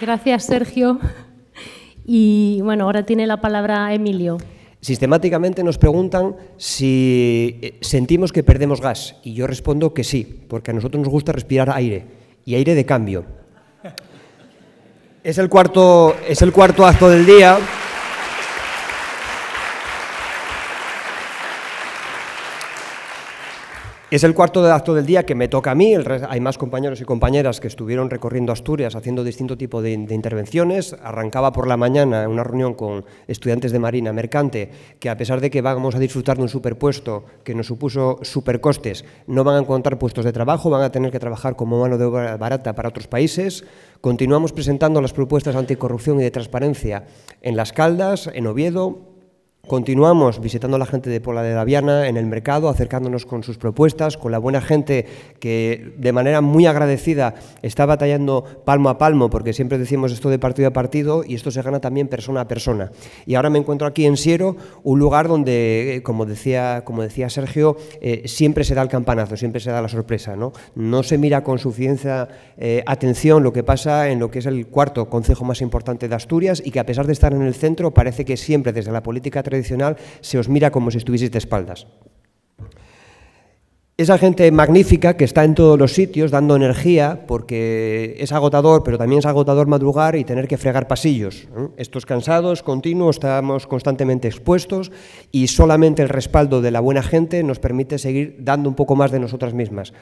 Gracias, Sergio. Y bueno, ahora tiene la palabra Emilio. Sistemáticamente nos preguntan si eh, sentimos que perdemos gas y yo respondo que sí, porque a nosotros nos gusta respirar aire y aire de cambio. Es el cuarto, es el cuarto acto del día. Es el cuarto de acto del día que me toca a mí. hay más compañeros y compañeras que estuvieron recorriendo Asturias haciendo distinto tipo de, de, intervenciones. Arrancaba por la mañana una reunión con estudiantes de Marina Mercante que a pesar de que vamos a disfrutar de un superpuesto que nos supuso supercostes, no van a encontrar puestos de trabajo, van a tener que trabajar como mano de obra barata para otros países. Continuamos presentando las propuestas anticorrupción y de transparencia en Las Caldas, en Oviedo, Continuamos visitando a la gente de Pola de Daviana en el mercado, acercándonos con sus propuestas, con la buena gente que de manera muy agradecida está batallando palmo a palmo, porque siempre decimos esto de partido a partido y esto se gana también persona a persona. Y ahora me encuentro aquí en Siero, un lugar donde, eh, como decía, como decía Sergio, eh, siempre se da el campanazo, siempre se da la sorpresa. No, no se mira con suficiente eh, atención lo que pasa en lo que es el cuarto concejo más importante de Asturias y que a pesar de estar en el centro parece que siempre desde la política se os mira como si estuvieseis de espaldas. Esa gente magnífica que está en todos los sitios dando energía, porque es agotador, pero también es agotador madrugar y tener que fregar pasillos. Estos cansados, continuos, estamos constantemente expuestos y solamente el respaldo de la buena gente nos permite seguir dando un poco más de nosotras mismas.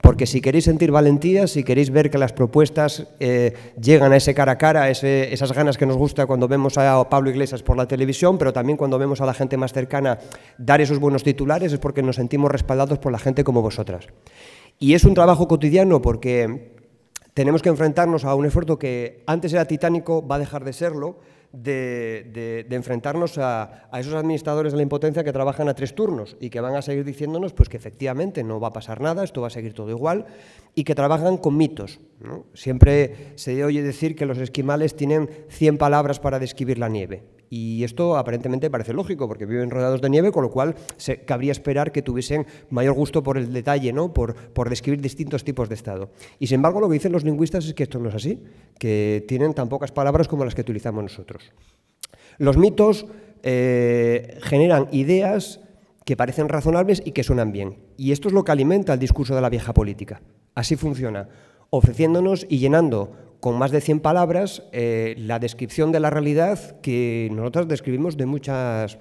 Porque si queréis sentir valentía, si queréis ver que las propuestas eh, llegan a ese cara a cara, esas ganas que nos gusta cuando vemos a Pablo Iglesias por la televisión, pero también cuando vemos a la gente más cercana dar esos buenos titulares, es porque nos sentimos respaldados por la gente como vosotras. Y es un trabajo cotidiano porque tenemos que enfrentarnos a un esfuerzo que antes era titánico, va a dejar de serlo, de, enfrentarnos a, esos administradores de la impotencia que trabajan a tres turnos y que van a seguir diciéndonos pues, que efectivamente no va a pasar nada, esto va a seguir todo igual, y que trabajan con mitos. Siempre se oye decir que los esquimales tienen 100 palabras para describir la nieve, y esto aparentemente parece lógico, porque viven rodeados de nieve, con lo cual se, cabría esperar que tuviesen mayor gusto por el detalle, ¿no? por, por describir distintos tipos de estado. Y sin embargo, lo que dicen los lingüistas es que esto no es así, que tienen tan pocas palabras como las que utilizamos nosotros. Los mitos eh, generan ideas que parecen razonables y que suenan bien. Y esto es lo que alimenta el discurso de la vieja política. Así funciona, ofreciéndonos y llenando con más de 100 palabras eh, la descripción de la realidad que nosotros describimos de muchas,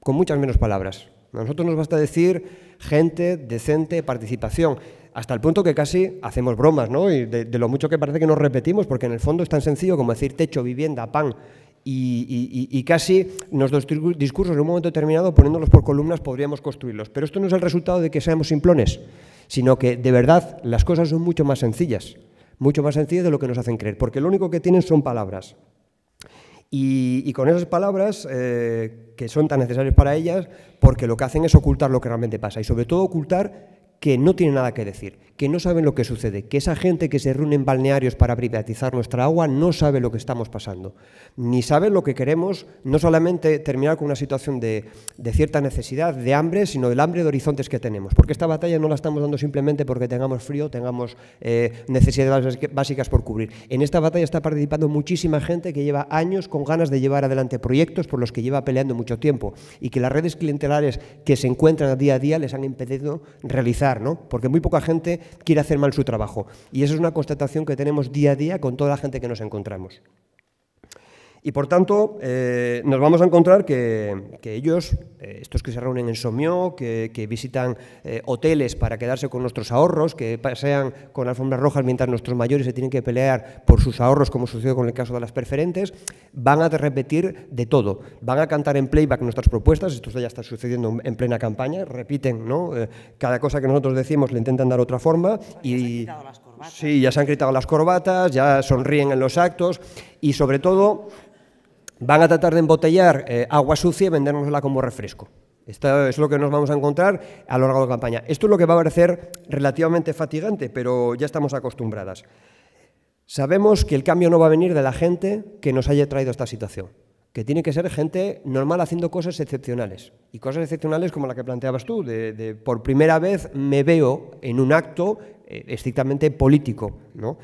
con muchas menos palabras. A nosotros nos basta decir gente, decente, participación, hasta el punto que casi hacemos bromas, ¿no? Y de, lo mucho que parece que nos repetimos, porque en el fondo es tan sencillo como decir techo, vivienda, pan y, casi los discursos en un momento determinado, poniéndolos por columnas, podríamos construirlos. Pero esto no es el resultado de que seamos simplones, sino que de verdad las cosas son mucho más sencillas mucho más sencillo de lo que nos hacen creer, porque lo único que tienen son palabras. Y, con esas palabras, eh, que son tan necesarias para ellas, porque lo que hacen es ocultar lo que realmente pasa, y sobre todo ocultar que no tiene nada que decir, que no saben lo que sucede, que esa gente que se reúne en balnearios para privatizar nuestra agua no sabe lo que estamos pasando, ni sabe lo que queremos, no solamente terminar con una situación de, de cierta necesidad, de hambre, sino del hambre de horizontes que tenemos, porque esta batalla no la estamos dando simplemente porque tengamos frío, tengamos eh, necesidades básicas por cubrir. En esta batalla está participando muchísima gente que lleva años con ganas de llevar adelante proyectos por los que lleva peleando mucho tiempo y que las redes clientelares que se encuentran día a día les han impedido realizar porque muy poca gente quiere hacer mal su trabajo. Y eso es una constatación que tenemos día a día con toda la gente que nos encontramos. Y por tanto, eh, nos vamos a encontrar que, que ellos, eh, estos que se reúnen en Somió, que, que visitan eh, hoteles para quedarse con nuestros ahorros, que pasean con alfombras rojas mientras nuestros mayores se tienen que pelear por sus ahorros, como sucedió con el caso de las preferentes, van a repetir de todo. Van a cantar en playback nuestras propuestas, esto ya está sucediendo en plena campaña, repiten, ¿no? cada cosa que nosotros decimos le intentan dar otra forma y... Sí, ya se han gritado las corbatas, ya sonríen en los actos y sobre todo van a tratar de embotellar eh, agua sucia y vendérnosla como refresco. Esto es lo que nos vamos a encontrar a lo largo de la campaña. Esto es lo que va a parecer relativamente fatigante, pero ya estamos acostumbradas. Sabemos que el cambio no va a venir de la gente que nos haya traído esta situación, que tiene que ser gente normal haciendo cosas excepcionales. Y cosas excepcionales como la que planteabas tú, de, por primera vez me veo en un acto eh, estrictamente político. ¿no?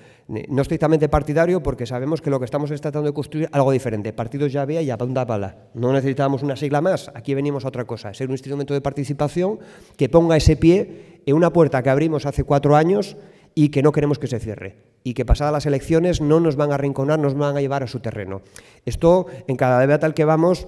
no estrictamente partidario, porque sabemos que lo que estamos es tratando de construir algo diferente. Partidos ya había y apunta bala. No necesitábamos una sigla más. Aquí venimos a otra cosa. Ser un instrumento de participación que ponga ese pie en una puerta que abrimos hace cuatro años y que no queremos que se cierre. Y que pasadas las elecciones no nos van a arrinconar, nos van a llevar a su terreno. Esto, en cada debate al que vamos,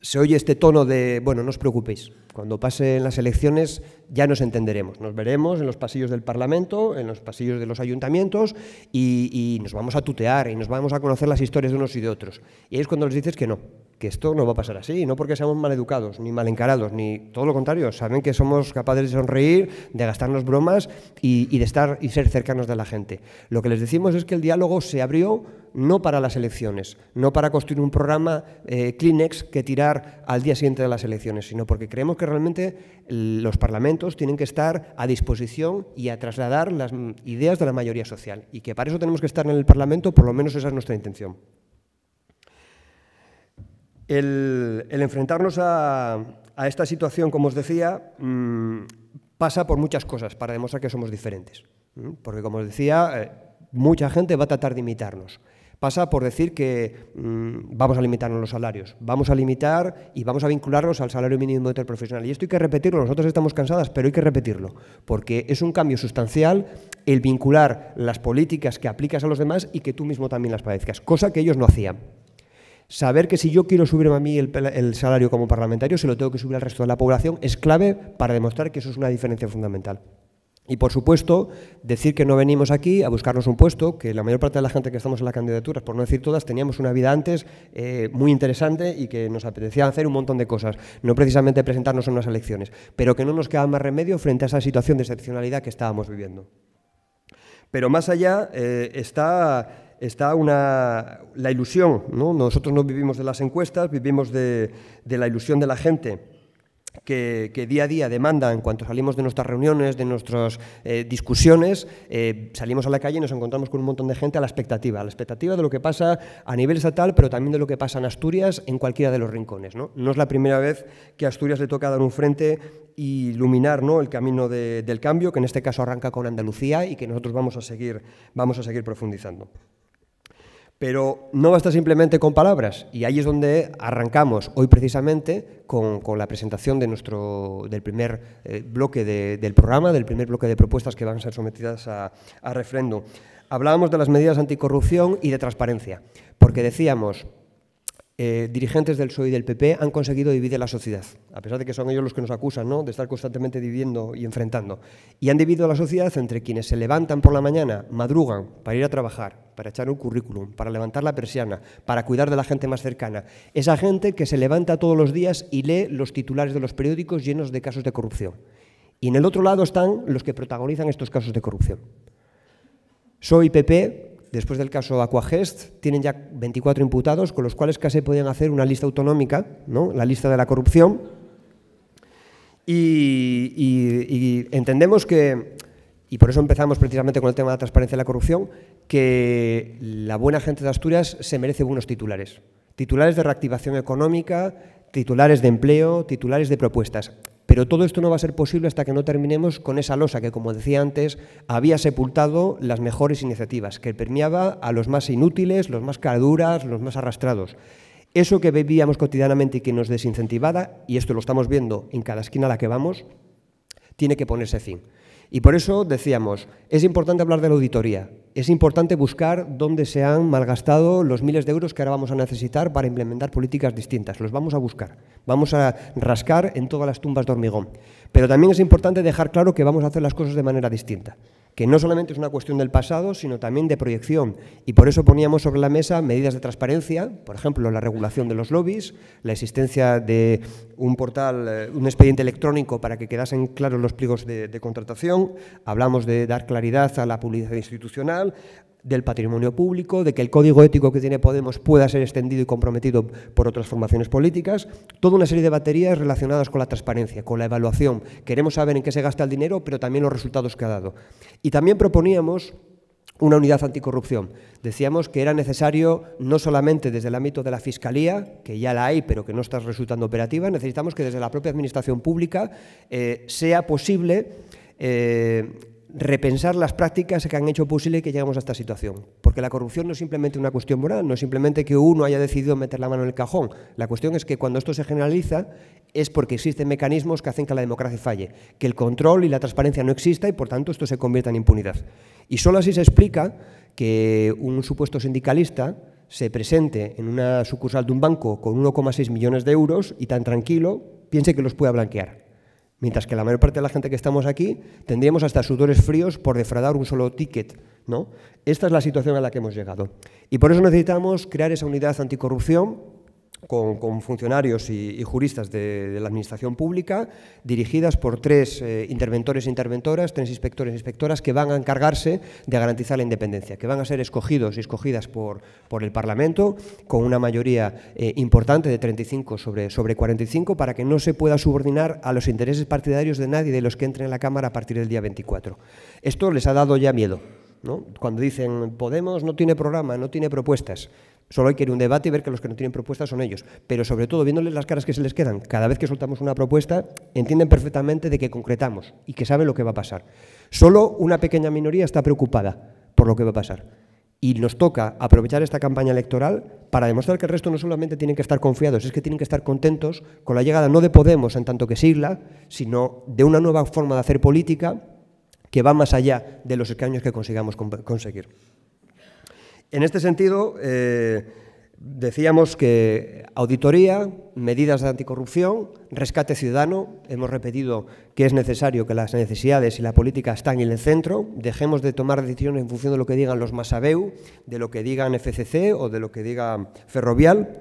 se oye este tono de, bueno, no os preocupéis. Cuando pasen las elecciones ya nos entenderemos, nos veremos en los pasillos del Parlamento, en los pasillos de los ayuntamientos y, nos vamos a tutear y nos vamos a conocer las historias de unos y de otros. Y es cuando les dices que no, que esto no va a pasar así, no porque seamos mal educados ni mal encarados, ni todo lo contrario, saben que somos capaces de sonreír, de gastarnos bromas y, de estar y ser cercanos de la gente. Lo que les decimos es que el diálogo se abrió no para las elecciones, no para construir un programa eh, Kleenex que tirar al día siguiente de las elecciones, sino porque creemos que realmente los parlamentos tienen que estar a disposición y a trasladar las ideas de la mayoría social y que para eso tenemos que estar en el Parlamento, por lo menos esa es nuestra intención. El, enfrentarnos a, esta situación, como os decía, mm, pasa por muchas cosas para demostrar que somos diferentes. Porque, como os decía, eh, mucha gente va a tratar de imitarnos. Pasa por decir que mm, vamos a limitarnos los salarios, vamos a limitar y vamos a vincularlos al salario mínimo interprofesional. Y esto hay que repetirlo, nosotros estamos cansadas, pero hay que repetirlo, porque es un cambio sustancial el vincular las políticas que aplicas a los demás y que tú mismo también las padezcas, cosa que ellos no hacían. Saber que si yo quiero subirme a mí el, el, salario como parlamentario, se lo tengo que subir al resto de la población, es clave para demostrar que eso es una diferencia fundamental. Y por supuesto, decir que no venimos aquí a buscarnos un puesto, que la mayor parte de la gente que estamos en las candidaturas, por no decir todas, teníamos una vida antes eh, muy interesante y que nos apetecía hacer un montón de cosas, no precisamente presentarnos en unas elecciones, pero que no nos queda más remedio frente a esa situación de excepcionalidad que estábamos viviendo. Pero más allá eh, está está la ilusión. ¿no? Nosotros no vivimos de las encuestas, vivimos de, de la ilusión de la gente que, día a día demanda, en cuanto salimos de nuestras reuniones, de nuestras eh, discusiones, eh, salimos a la calle y nos encontramos con un montón de gente a la expectativa, a la expectativa de lo que pasa a nivel estatal, pero también de lo que pasa en Asturias, en cualquiera de los rincones. No, es la primera vez que a Asturias le toca dar un frente y e iluminar el camino del cambio, que en este caso arranca con Andalucía y que nosotros vamos a vamos a seguir profundizando. Pero no basta simplemente con palabras, y ahí es donde arrancamos hoy precisamente con, la presentación de nuestro, del primer eh, bloque del programa, del primer bloque de propuestas que van a ser sometidas a, a referéndum. Hablábamos de las medidas anticorrupción y de transparencia, porque decíamos, eh, dirigentes del PSOE y del PP han conseguido dividir la sociedad, a pesar de que son ellos los que nos acusan ¿no? de estar constantemente dividiendo y enfrentando. Y han dividido la sociedad entre quienes se levantan por la mañana, madrugan para ir a trabajar, para echar un currículum, para levantar la persiana, para cuidar de la gente más cercana. Esa gente que se levanta todos los días y lee los titulares de los periódicos llenos de casos de corrupción. Y en el otro lado están los que protagonizan estos casos de corrupción. Soy PP después del caso Aquagest, tienen ya 24 imputados, con los cuales casi podían hacer una lista autonómica, ¿no? la lista de la corrupción. Y, entendemos que, y por eso empezamos precisamente con el tema de la transparencia y la corrupción, que la buena gente de Asturias se merece buenos titulares. Titulares de reactivación económica, titulares de empleo, titulares de propuestas. Pero todo esto no va a ser posible hasta que no terminemos con esa losa que, como decía antes, había sepultado las mejores iniciativas, que permeaba a los más inútiles, los más caduras, los más arrastrados. Eso que vivíamos cotidianamente y que nos desincentivaba, y esto lo estamos viendo en cada esquina a la que vamos, tiene que ponerse fin. Y por eso decíamos, es importante hablar de la auditoría, es importante buscar dónde se han malgastado los miles de euros que ahora vamos a necesitar para implementar políticas distintas. Los vamos a buscar, vamos a rascar en todas las tumbas de hormigón. Pero también es importante dejar claro que vamos a hacer las cosas de manera distinta que no solamente es una cuestión del pasado, sino también de proyección. Y por eso poníamos sobre la mesa medidas de transparencia, por ejemplo, la regulación de los lobbies, la existencia de un portal, eh, un expediente electrónico para que quedasen claros los pliegos de, contratación, hablamos de dar claridad a la publicidad institucional, del patrimonio público, de que el código ético que tiene Podemos pueda ser extendido y comprometido por otras formaciones políticas, toda una serie de baterías relacionadas con la transparencia, con la evaluación. Queremos saber en qué se gasta el dinero, pero también los resultados que ha dado. Y también proponíamos una unidad anticorrupción. Decíamos que era necesario no solamente desde el ámbito de la Fiscalía, que ya la hay pero que no está resultando operativa, necesitamos que desde la propia Administración Pública eh, sea posible eh, repensar las prácticas que han hecho posible que lleguemos a esta situación. Porque la corrupción no es simplemente una cuestión moral, no es simplemente que uno haya decidido meter la mano en el cajón. La cuestión es que cuando esto se generaliza es porque existen mecanismos que hacen que la democracia falle, que el control y la transparencia no exista y por tanto esto se convierta en impunidad. Y solo así se explica que un supuesto sindicalista se presente en una sucursal de un banco con 1,6 millones de euros y tan tranquilo piense que los pueda blanquear. Mientras que la mayor parte de la gente que estamos aquí tendríamos hasta sudores fríos por defraudar un solo ticket. ¿no? Esta es la situación a la que hemos llegado. Y por eso necesitamos crear esa unidad anticorrupción con, funcionarios y, juristas de, la Administración Pública, dirigidas por tres eh, interventores e interventoras, tres inspectores e inspectoras, que van a encargarse de garantizar la independencia, que van a ser escogidos y escogidas por, por el Parlamento, con una mayoría eh, importante de 35 sobre, sobre 45, para que no se pueda subordinar a los intereses partidarios de nadie de los que entren en la Cámara a partir del día 24. Esto les ha dado ya miedo. ¿no? Cuando dicen Podemos no tiene programa, no tiene propuestas, Solo hay que ir a un debate y ver que los que no tienen propuestas son ellos. Pero sobre todo, viéndoles las caras que se les quedan, cada vez que soltamos una propuesta, entienden perfectamente de que concretamos y que saben lo que va a pasar. Solo una pequeña minoría está preocupada por lo que va a pasar. Y nos toca aprovechar esta campaña electoral para demostrar que el resto no solamente tienen que estar confiados, es que tienen que estar contentos con la llegada no de Podemos en tanto que sigla, sino de una nueva forma de hacer política que va más allá de los escaños que consigamos conseguir. En este sentido, eh, decíamos que auditoría, medidas de anticorrupción, rescate ciudadano, hemos repetido que es necesario que las necesidades y la política están en el centro, dejemos de tomar decisiones en función de lo que digan los Masabeu, de lo que digan FCC o de lo que diga Ferrovial,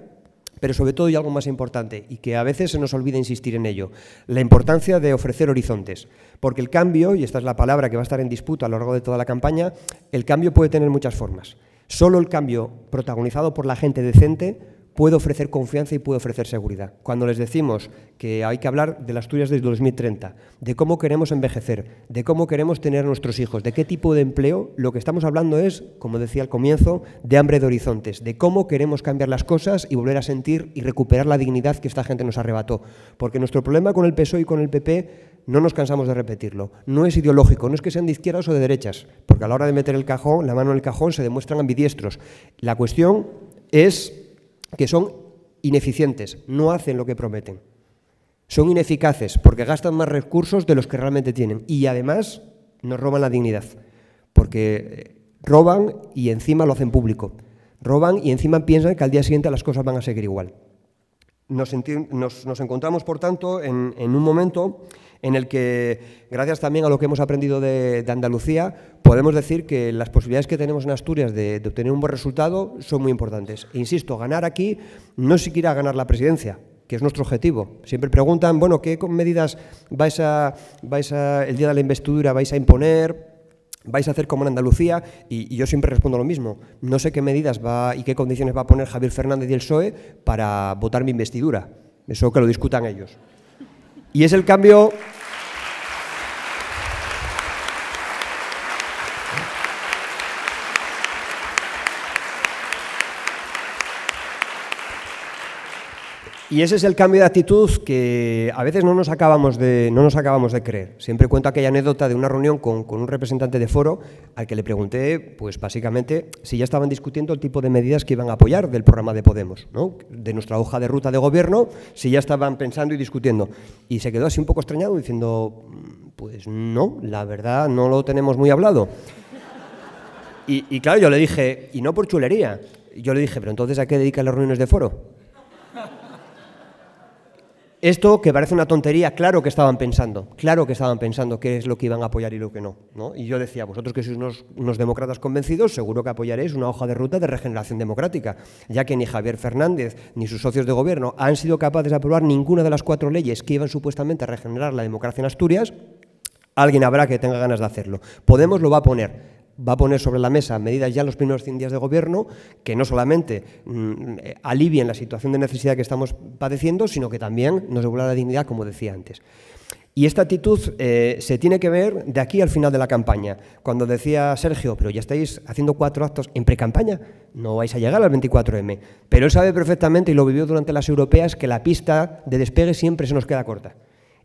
pero sobre todo y algo más importante, y que a veces se nos olvida insistir en ello, la importancia de ofrecer horizontes. Porque el cambio, y esta es la palabra que va a estar en disputa a lo largo de toda la campaña, el cambio puede tener muchas formas. Solo el cambio protagonizado por la gente decente puede ofrecer confianza y puede ofrecer seguridad. Cuando les decimos que hay que hablar de las tuyas desde 2030, de cómo queremos envejecer, de cómo queremos tener a nuestros hijos, de qué tipo de empleo, lo que estamos hablando es, como decía al comienzo, de hambre de horizontes, de cómo queremos cambiar las cosas y volver a sentir y recuperar la dignidad que esta gente nos arrebató. Porque nuestro problema con el PSOE y con el PP no nos cansamos de repetirlo, no es ideológico, no es que sean de izquierdas o de derechas, porque a la hora de meter el cajón, la mano en el cajón se demuestran ambidiestros. La cuestión es que son ineficientes, no hacen lo que prometen. Son ineficaces porque gastan más recursos de los que realmente tienen y además nos roban la dignidad, porque eh, roban y encima lo hacen público. Roban y encima piensan que al día siguiente las cosas van a seguir igual. Nos, nos, encontramos, por tanto, en, un momento en el que, gracias también a lo que hemos aprendido de, Andalucía, podemos decir que las posibilidades que tenemos en Asturias de, obtener un buen resultado son muy importantes. E insisto, ganar aquí no siquiera ganar la presidencia, que es nuestro objetivo. Siempre preguntan, bueno, ¿qué medidas vais a, vais el día de la investidura vais a imponer? vais a hacer como en Andalucía, y, yo siempre respondo lo mismo, no sé qué medidas va y qué condiciones va a poner Javier Fernández y el PSOE para votar mi investidura. Eso que lo discutan ellos. Y es el cambio... Y ese es el cambio de actitud que a veces no nos acabamos de, no nos acabamos de creer. Siempre cuento aquella anécdota de una reunión con, un representante de foro al que le pregunté, pues básicamente, si ya estaban discutiendo el tipo de medidas que iban a apoyar del programa de Podemos, ¿no? de nuestra hoja de ruta de gobierno, si ya estaban pensando y discutiendo. Y se quedó así un poco extrañado diciendo, mm, pues no, la verdad no lo tenemos muy hablado. Y, y claro, yo le dije, y no por chulería, yo le dije, pero entonces ¿a qué dedican las reuniones de foro? esto que parece una tontería, claro que estaban pensando, claro que estaban pensando qué es lo que iban a apoyar y lo que no. Y yo decía, vosotros que sois unos, unos, demócratas convencidos, seguro que apoyaréis una hoja de ruta de regeneración democrática, ya que ni Javier Fernández ni sus socios de gobierno han sido capaces de aprobar ninguna de las cuatro leyes que iban supuestamente a regenerar la democracia en Asturias, alguien habrá que tenga ganas de hacerlo. Podemos lo va a poner va a poner sobre la mesa medidas ya en los primeros 100 días de gobierno que no solamente mm, eh, alivien la situación de necesidad que estamos padeciendo, sino que también nos devuelva la dignidad, como decía antes. Y esta actitud eh, se tiene que ver de aquí al final de la campaña. Cuando decía Sergio, pero ya estáis haciendo cuatro actos en precampaña, no vais a llegar al 24M. Pero él sabe perfectamente y lo vivió durante las europeas que la pista de despegue siempre se nos queda corta.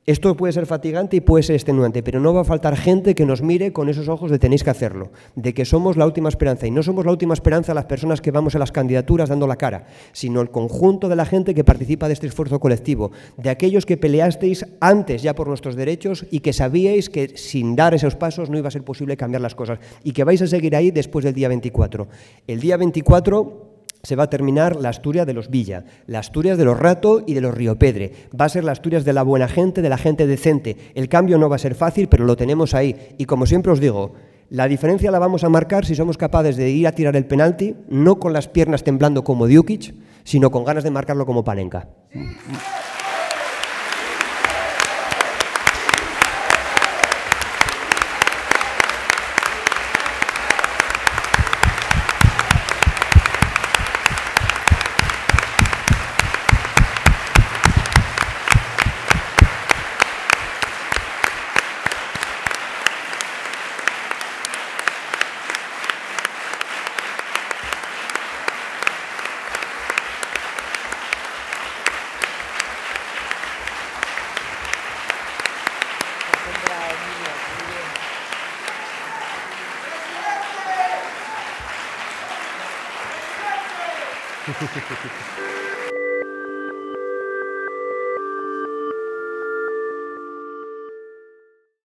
Esto puede ser fatigante y puede ser extenuante, pero no va a faltar gente que nos mire con esos ojos de tenéis que hacerlo, de que somos la última esperanza. Y no somos la última esperanza las personas que vamos a las candidaturas dando la cara, sino el conjunto de la gente que participa de este esfuerzo colectivo, de aquellos que peleasteis antes ya por nuestros derechos y que sabíais que sin dar esos pasos no iba a ser posible cambiar las cosas y que vais a seguir ahí después del día 24. El día 24 se va a terminar la Asturias de los Villa, la Asturias de los Rato y de los Río Pedre. Va a ser la Asturias de la buena gente, de la gente decente. El cambio no va a ser fácil, pero lo tenemos ahí. Y como siempre os digo, la diferencia la vamos a marcar si somos capaces de ir a tirar el penalti, no con las piernas temblando como Diukic, sino con ganas de marcarlo como Panenka. Uf,